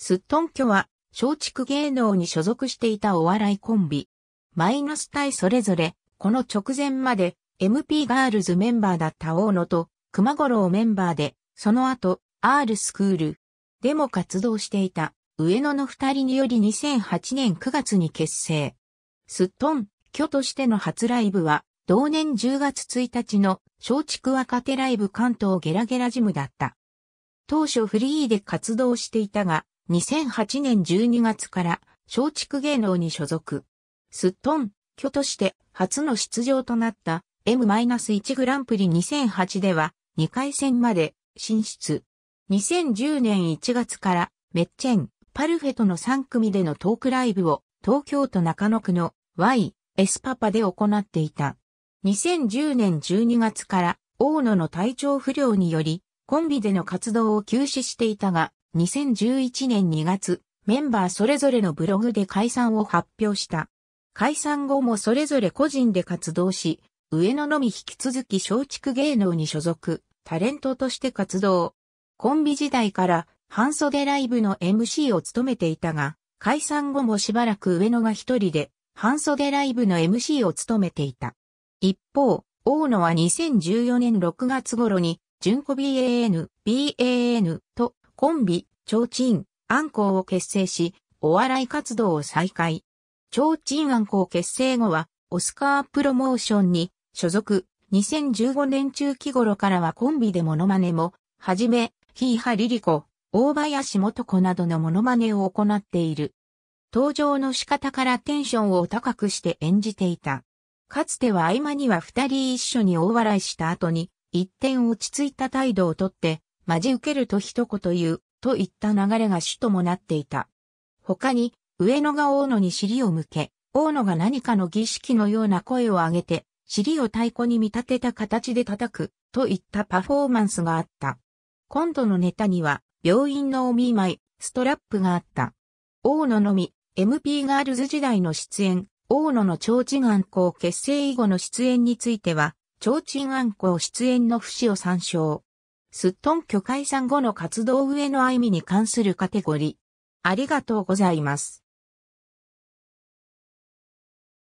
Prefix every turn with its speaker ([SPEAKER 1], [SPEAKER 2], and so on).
[SPEAKER 1] すっとんきょは、松竹芸能に所属していたお笑いコンビ。マイナス対それぞれ、この直前まで、MP ガールズメンバーだった大野と、熊五郎メンバーで、その後、R スクール。でも活動していた、上野の二人により2008年9月に結成。すっとん、きょとしての初ライブは、同年10月1日の松竹若手ライブ関東ゲラゲラジムだった。当初フリーで活動していたが、2008年12月から松竹芸能に所属。すっとん、巨として初の出場となった M-1 グランプリ2008では2回戦まで進出。2010年1月からメッチェン、パルフェとの3組でのトークライブを東京都中野区の Y、S パパで行っていた。2010年12月から大野の体調不良によりコンビでの活動を休止していたが、2011年2月、メンバーそれぞれのブログで解散を発表した。解散後もそれぞれ個人で活動し、上野のみ引き続き松竹芸能に所属、タレントとして活動。コンビ時代から半袖ライブの MC を務めていたが、解散後もしばらく上野が一人で半袖ライブの MC を務めていた。一方、大野は2014年6月頃に、純子 BAN、BAN とコンビ、アン暗行を結成し、お笑い活動を再開。アン暗行結成後は、オスカープロモーションに所属。2015年中期頃からはコンビでモノマネも、はじめ、ヒーハリリコ、大林元子などのモノマネを行っている。登場の仕方からテンションを高くして演じていた。かつては合間には二人一緒に大笑いした後に、一点落ち着いた態度をとって、交受けると一言言う、といった流れが主ともなっていた。他に、上野が大野に尻を向け、大野が何かの儀式のような声を上げて、尻を太鼓に見立てた形で叩く、といったパフォーマンスがあった。今度のネタには、病院のお見舞い、ストラップがあった。大野のみ、MP ガールズ時代の出演、大野の超治眼校結成以後の出演については、超治眼校出演の節を参照。すっとんきょ解散後の活動上の歩みに関するカテゴリー。ありがとうございます。